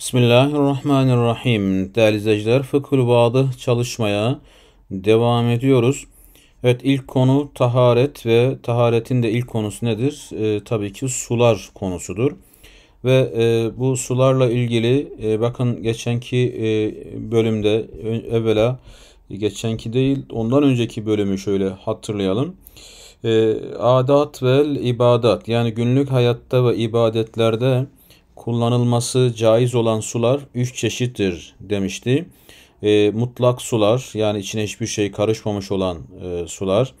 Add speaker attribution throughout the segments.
Speaker 1: Bismillahirrahmanirrahim. Değerli izleyiciler, fıkhül vadı çalışmaya devam ediyoruz. Evet ilk konu taharet ve taharetin de ilk konusu nedir? E, tabii ki sular konusudur. Ve e, bu sularla ilgili e, bakın geçenki e, bölümde evvela geçenki değil ondan önceki bölümü şöyle hatırlayalım. E, adat ve ibadat yani günlük hayatta ve ibadetlerde kullanılması caiz olan sular üç çeşittir demişti. E, mutlak sular yani içine hiçbir şey karışmamış olan e, sular.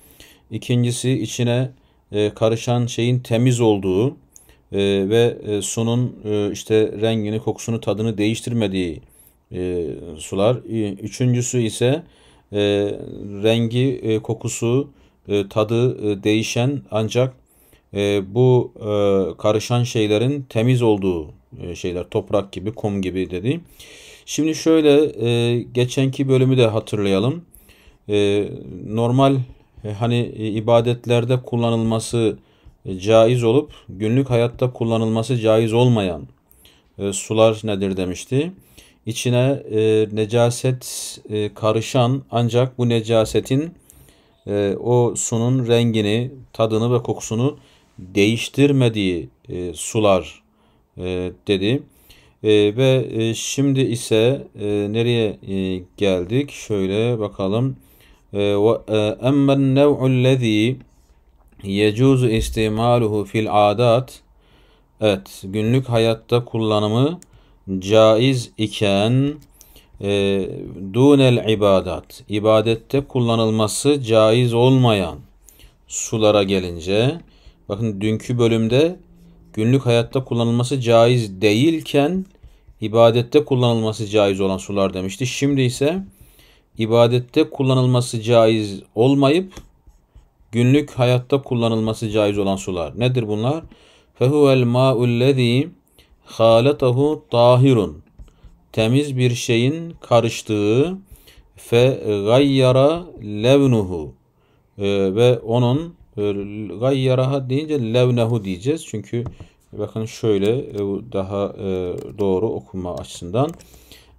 Speaker 1: İkincisi içine e, karışan şeyin temiz olduğu e, ve e, sunun e, işte rengini, kokusunu, tadını değiştirmediği e, sular. E, üçüncüsü ise e, rengi, e, kokusu, e, tadı e, değişen ancak e, bu e, karışan şeylerin temiz olduğu e, şeyler toprak gibi kum gibi dedi. Şimdi şöyle e, geçenki bölümü de hatırlayalım. E, normal e, hani e, ibadetlerde kullanılması e, caiz olup günlük hayatta kullanılması caiz olmayan e, sular nedir demişti. İçine e, necaset e, karışan ancak bu necasetin e, o sunun rengini, tadını ve kokusunu değiştirmediği e, sular e, dedi. E, ve e, şimdi ise e, nereye e, geldik? Şöyle bakalım. اَمَّا النَّوْعُ الَّذ۪ي يَجُوزُ اِسْتِمَالُهُ fil adat Evet, günlük hayatta kullanımı caiz iken e, dunel ibadat, ibadette kullanılması caiz olmayan sulara gelince Bakın dünkü bölümde günlük hayatta kullanılması caiz değilken ibadette kullanılması caiz olan sular demişti. Şimdi ise ibadette kullanılması caiz olmayıp günlük hayatta kullanılması caiz olan sular. Nedir bunlar? Fehuvel ma'ul lezî halatahu tahirun. Temiz bir şeyin karıştığı fe gayyara levnuhu ee, ve onun gayyaraha deyince levnehu diyeceğiz. Çünkü bakın şöyle e, daha e, doğru okuma açısından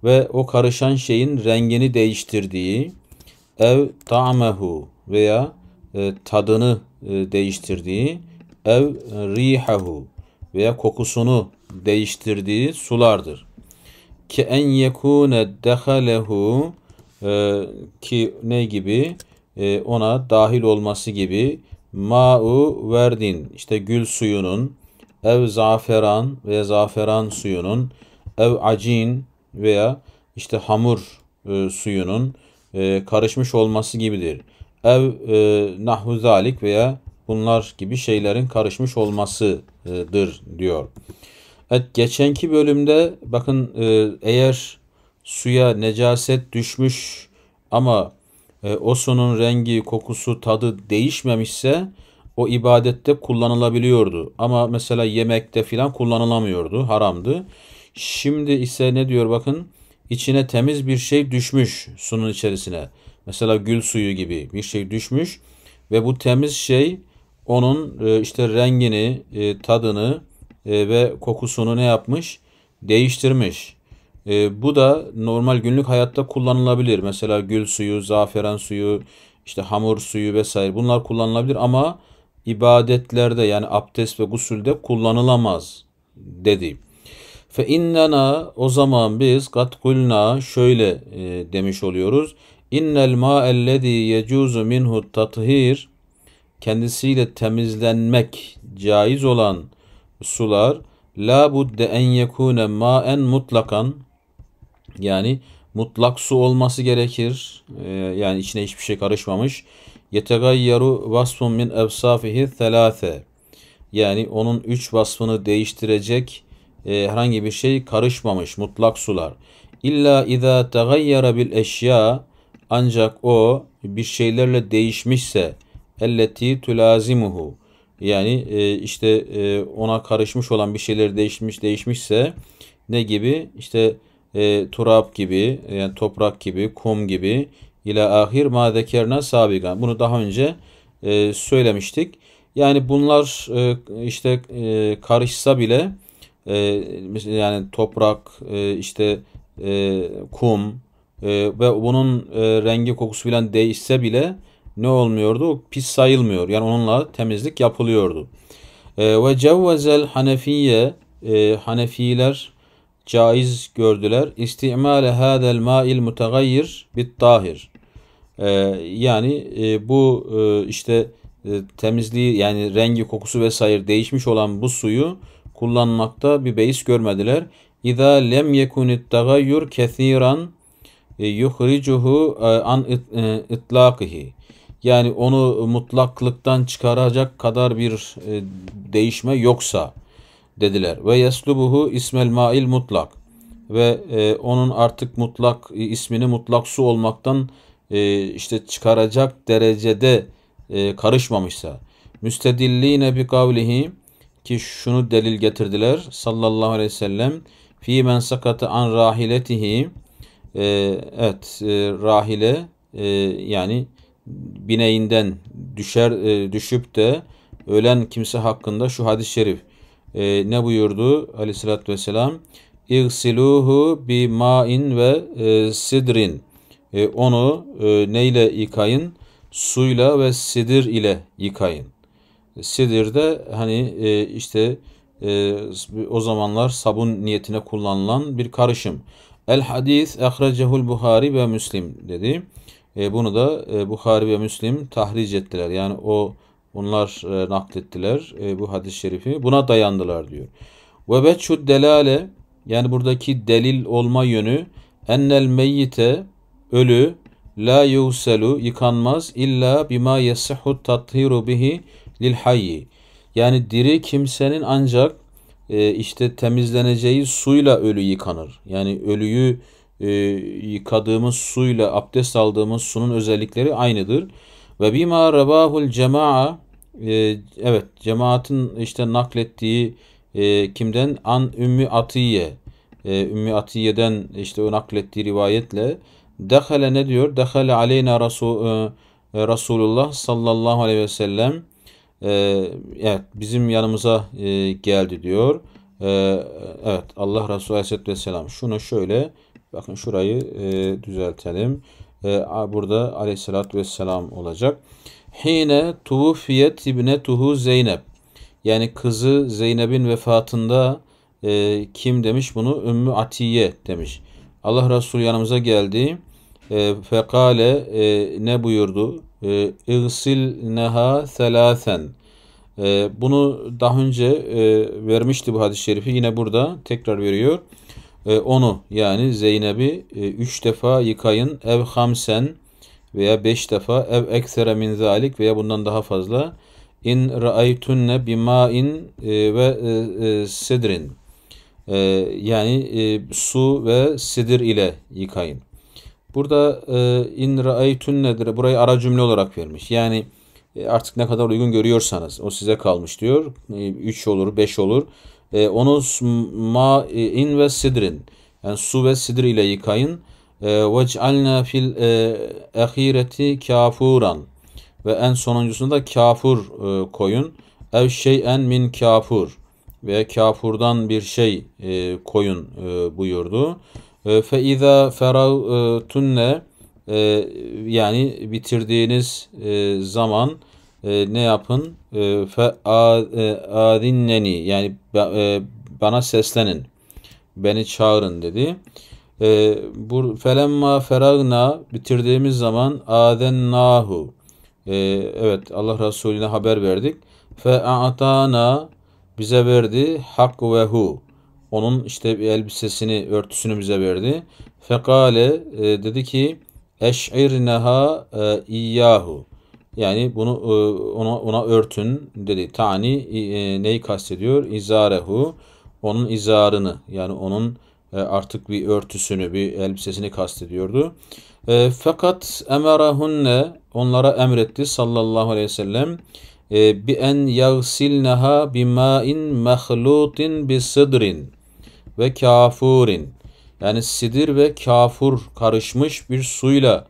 Speaker 1: ve o karışan şeyin rengini değiştirdiği ev ta'mehu veya e, tadını değiştirdiği ev rihahu veya kokusunu değiştirdiği sulardır. Ki en yekune dehalehu ki ne gibi ona dahil olması gibi ma'u verdin işte gül suyunun ev zaferan veya zaferan suyunun ev acin veya işte hamur e, suyunun e, karışmış olması gibidir. Ev e, nahvu veya bunlar gibi şeylerin karışmış olmasıdır diyor. Evet geçenki bölümde bakın e, eğer suya necaset düşmüş ama e, osunun rengi, kokusu, tadı değişmemişse o ibadette kullanılabiliyordu. Ama mesela yemekte filan kullanılamıyordu, haramdı. Şimdi ise ne diyor bakın içine temiz bir şey düşmüş sunun içerisine. Mesela gül suyu gibi bir şey düşmüş ve bu temiz şey onun e, işte rengini, e, tadını e, ve kokusunu ne yapmış? Değiştirmiş. E, bu da normal günlük hayatta kullanılabilir. Mesela gül suyu, zaferan suyu, işte hamur suyu vesaire bunlar kullanılabilir ama ibadetlerde yani abdest ve gusülde kullanılamaz dedi. Fe innena o zaman biz kat katkulna şöyle e, demiş oluyoruz. İnnel ma ellezî yecuzu minhu tathir kendisiyle temizlenmek caiz olan sular la budde en yekune maen mutlakan yani mutlak su olması gerekir. Ee, yani içine hiçbir şey karışmamış. Yetegayyaru vasfun min evsafihi thelâfe. Yani onun üç vasfını değiştirecek e, herhangi bir şey karışmamış mutlak sular. İlla izâ tegayyara bil eşya ancak o bir şeylerle değişmişse elleti tulazimuhu yani e, işte e, ona karışmış olan bir şeyler değişmiş değişmişse ne gibi işte e, turab gibi, e, yani toprak gibi, kum gibi ile ahir ma zekerna sabigan. Bunu daha önce e, söylemiştik. Yani bunlar e, işte e, karışsa bile e, yani toprak, e, işte e, kum e, ve bunun e, rengi kokusu filan değişse bile ne olmuyordu? Pis sayılmıyor. Yani onunla temizlik yapılıyordu. E, ve cevvezel hanefiye e, Hanefiler caiz gördüler. İstimale hadel ma'il mutagayyir bit tahir. Ee, yani e, bu e, işte e, temizliği yani rengi, kokusu vesaire değişmiş olan bu suyu kullanmakta bir beis görmediler. İza lem yekunit tagayyur kethiran e, yuhricuhu e, an e, itlakihi. Yani onu mutlaklıktan çıkaracak kadar bir değişme yoksa dediler. Ve yeslubuhu ismel mail mutlak ve e, onun artık mutlak e, ismini mutlak su olmaktan e, işte çıkaracak derecede e, karışmamışsa. müstedilliğine bi kavlihi ki şunu delil getirdiler sallallahu aleyhi ve sellem fi men sakata an rahiletihi e, evet e, rahile e, yani bineğinden düşer e, düşüp de ölen kimse hakkında şu hadis-i şerif e, ne buyurdu aleyhissalatü vesselam? İğsiluhu bi ma'in ve e, sidrin. E, onu e, neyle yıkayın? Suyla ve sidir ile yıkayın. Sidir de hani e, işte e, o zamanlar sabun niyetine kullanılan bir karışım. El hadis ehrecehul Buhari ve Müslim dedi. E, bunu da e, Buhari ve Müslim tahric ettiler. Yani o Bunlar e, naklettiler e, bu hadis-i şerifi. Buna dayandılar diyor. Ve veçhü delale yani buradaki delil olma yönü ennel meyyite ölü la yuselu yıkanmaz illa bima yesihu tathiru bihi lil hayyi. Yani diri kimsenin ancak e, işte temizleneceği suyla ölü yıkanır. Yani ölüyü e, yıkadığımız suyla abdest aldığımız sunun özellikleri aynıdır. Ve bima rebahul cema'a e, evet cemaatin işte naklettiği e, kimden? An Ümmü Atiye. E, Ümmü Atiye'den işte o naklettiği rivayetle Dehale ne diyor? Dehale aleyna Resul, e, Resulullah sallallahu aleyhi ve sellem e, evet, bizim yanımıza e, geldi diyor. E, evet Allah Resulü aleyhisselatü vesselam şunu şöyle bakın şurayı e, düzeltelim e, burada aleyhissalatü vesselam olacak. Hine tuvfiyet tuhu Zeynep. Yani kızı Zeynep'in vefatında e, kim demiş bunu? Ümmü Atiye demiş. Allah Resulü yanımıza geldi. E, fekale e, ne buyurdu? E, neha selasen. E, bunu daha önce e, vermişti bu hadis-i şerifi. Yine burada tekrar veriyor e, onu yani Zeynep'i e, üç defa yıkayın ev hamsen veya beş defa ev eksere min zalik veya bundan daha fazla in ra'aytunne bima'in e, ve e, e sidrin e, yani e, su ve sidir ile yıkayın. Burada e, in ra'aytunnedir burayı ara cümle olarak vermiş. Yani e, artık ne kadar uygun görüyorsanız o size kalmış diyor. 3 e, olur, beş olur. E, onu ma'in ve sidrin yani su ve sidir ile yıkayın. وَجْعَلْنَا e, fil الْاَخِيرَةِ e, kafuran Ve en sonuncusunu da kafur e, koyun. Ev şeyen min kafur ve kafurdan bir şey e, koyun e, buyurdu. E, fe izâ feragtunne yani bitirdiğiniz zaman e, ne yapın? Ee, e, fe adinneni yani e, bana seslenin. Beni çağırın dedi. E, bu felemma feragna bitirdiğimiz zaman adennahu. E, evet Allah Resulüne haber verdik. Fe atana bize verdi hak ve hu. Onun işte bir elbisesini, örtüsünü bize verdi. Fekale e, dedi ki eş'irneha e, iyyahu. Yani bunu e, ona, ona örtün dedi. Tani e, e, neyi kastediyor? İzarehu. Onun izarını yani onun e, artık bir örtüsünü, bir elbisesini kastediyordu. E, fakat emerahunne onlara emretti sallallahu aleyhi ve sellem bi en yagsilnaha bima'in mahlutin bi sidrin ve kafurin. Yani sidir ve kafur karışmış bir suyla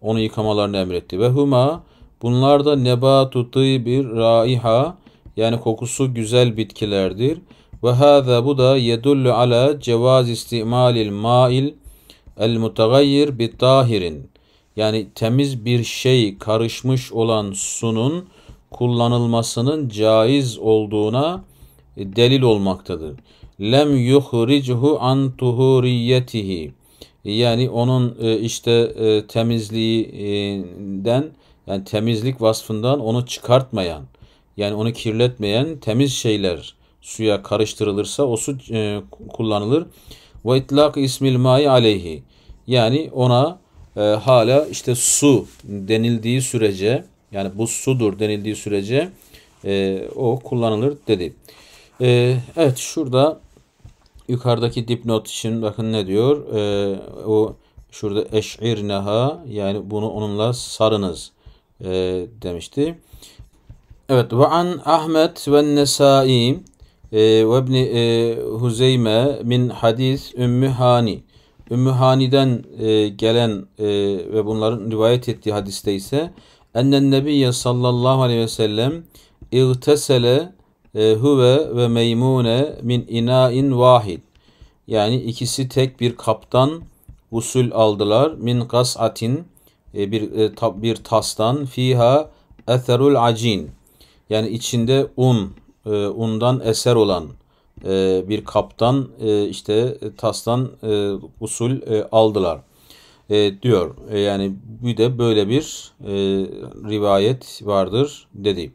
Speaker 1: onu yıkamalarını emretti. Ve huma Bunlar da nebatu bir raiha yani kokusu güzel bitkilerdir. Ve hâzâ bu da yedullu ala cevaz istimalil mail el mutagayyir bi tahirin. Yani temiz bir şey karışmış olan sunun kullanılmasının caiz olduğuna e, delil olmaktadır. Lem yuhrichu an tuhuriyetihi. Yani onun e, işte e, temizliğinden yani temizlik vasfından onu çıkartmayan, yani onu kirletmeyen temiz şeyler suya karıştırılırsa o su e, kullanılır. Ve itlak ismil mai aleyhi. Yani ona e, hala işte su denildiği sürece yani bu sudur denildiği sürece e, o kullanılır dedi. E, evet şurada yukarıdaki dipnot için bakın ne diyor. E, o şurada eş'irneha yani bunu onunla sarınız e, demişti. Evet ve an Ahmet ve Nesai e, ve İbn e, Huzeyme min hadis Ümmü Hani. Ümmü Hani'den e, gelen e, ve bunların rivayet ettiği hadiste ise ennen nebiyye sallallahu aleyhi ve sellem irtesele e, huve ve meymune min inain vahid. Yani ikisi tek bir kaptan usul aldılar. Min kas'atin e, bir e, bir tastan fiha etherul acin yani içinde un e, undan eser olan bir kaptan işte tastan usul aldılar diyor. Yani bir de böyle bir rivayet vardır dedi.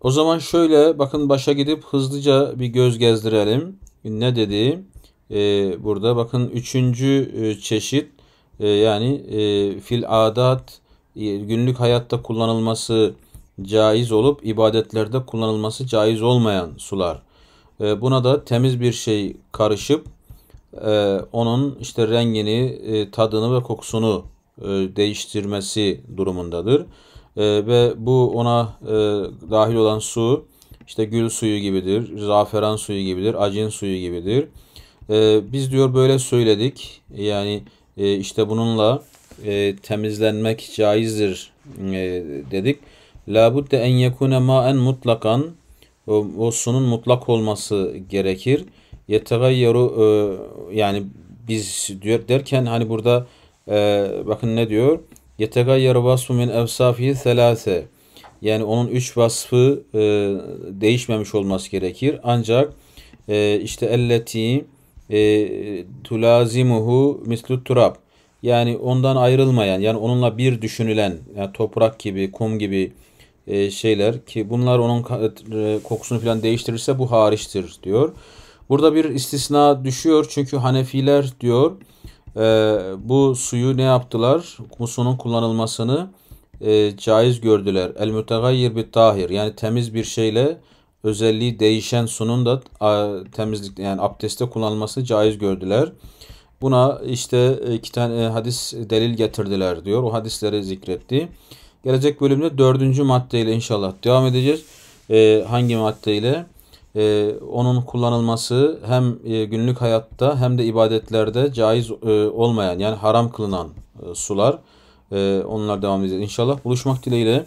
Speaker 1: O zaman şöyle bakın başa gidip hızlıca bir göz gezdirelim. Ne dedi? Burada bakın üçüncü çeşit ee, yani e, fil adat e, günlük hayatta kullanılması caiz olup ibadetlerde kullanılması caiz olmayan sular. E, buna da temiz bir şey karışıp e, onun işte rengini, e, tadını ve kokusunu e, değiştirmesi durumundadır. E, ve bu ona e, dahil olan su işte gül suyu gibidir, zaferan suyu gibidir, acın suyu gibidir. E, biz diyor böyle söyledik. Yani e, işte bununla e, temizlenmek caizdir e, dedik. budde en yekune maen mutlakan o, o sunun mutlak olması gerekir. Yetegayyaru e, yani biz diyor derken hani burada e, bakın ne diyor? Yetegayyaru vasfu min evsafihi selase. Yani onun üç vasfı e, değişmemiş olması gerekir. Ancak e, işte elleti e, tulazimuhu mislu turab. Yani ondan ayrılmayan, yani onunla bir düşünülen, yani toprak gibi, kum gibi e, şeyler ki bunlar onun e, kokusunu falan değiştirirse bu hariçtir diyor. Burada bir istisna düşüyor çünkü Hanefiler diyor e, bu suyu ne yaptılar? Musunun kullanılmasını e, caiz gördüler. El mütegayyir bir tahir yani temiz bir şeyle özelliği değişen sunun da temizlik yani abdeste kullanılması caiz gördüler. Buna işte iki tane e, hadis delil getirdiler diyor. O hadisleri zikretti. Gelecek bölümde dördüncü maddeyle inşallah devam edeceğiz. Ee, hangi maddeyle? Ee, onun kullanılması hem e, günlük hayatta hem de ibadetlerde caiz e, olmayan yani haram kılınan sular. E, onlar devam edeceğiz inşallah. Buluşmak dileğiyle.